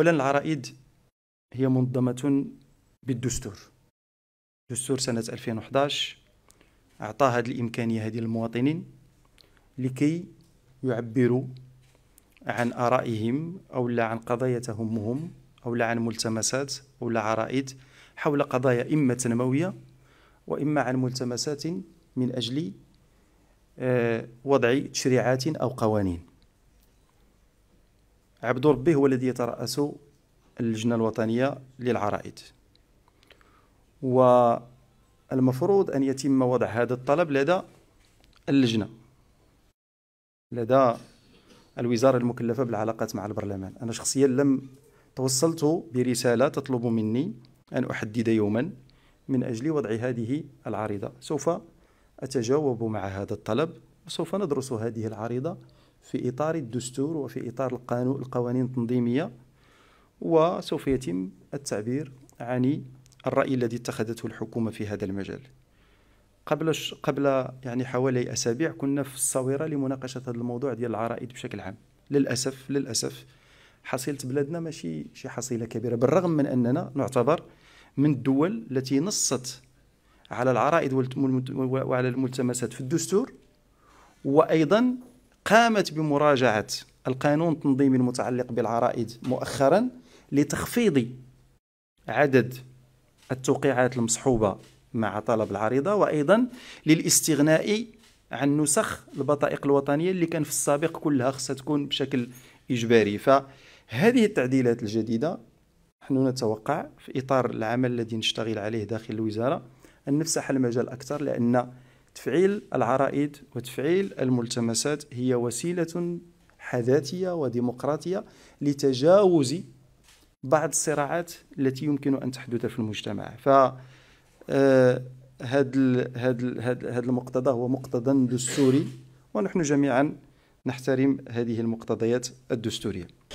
أولا العرائد هي منظمة بالدستور دستور سنة 2011 أعطى هذه الإمكانية هذه للمواطنين لكي يعبروا عن آرائهم أو لا عن قضايا تهمهم أو لا عن ملتمسات أو لا عرائد حول قضايا إما تنموية وإما عن ملتمسات من أجل آه، وضع تشريعات أو قوانين عبد ربي هو الذي يترأس اللجنة الوطنية للعرائد والمفروض أن يتم وضع هذا الطلب لدى اللجنة لدى الوزارة المكلفة بالعلاقات مع البرلمان أنا شخصيا لم توصلت برسالة تطلب مني أن أحدد يوما من أجل وضع هذه العريضة سوف أتجاوب مع هذا الطلب وسوف ندرس هذه العريضة في إطار الدستور وفي إطار القانون القوانين التنظيمية وسوف يتم التعبير عن الرأي الذي اتخذته الحكومة في هذا المجال قبل قبل يعني حوالي أسابيع كنا في الصويرة لمناقشة هذا الموضوع ديال العرائض بشكل عام للأسف للأسف حصيلة بلادنا ماشي شي حصيلة كبيرة بالرغم من أننا نعتبر من الدول التي نصت على العرائض وعلى الملتمسات في الدستور وأيضا قامت بمراجعة القانون التنظيمي المتعلق بالعرائد مؤخرا لتخفيض عدد التوقيعات المصحوبة مع طلب العريضة وأيضا للاستغناء عن نسخ البطائق الوطنية اللي كان في السابق كلها خصها تكون بشكل إجباري فهذه التعديلات الجديدة نحن نتوقع في إطار العمل الذي نشتغل عليه داخل الوزارة أن نفسح المجال أكثر لأن تفعيل العرائد وتفعيل الملتمسات هي وسيلة حداثية وديمقراطية لتجاوز بعض الصراعات التي يمكن أن تحدث في المجتمع ف هذا آه، هذا المقتضى هو مقتضى دستوري ونحن جميعا نحترم هذه المقتضيات الدستوريه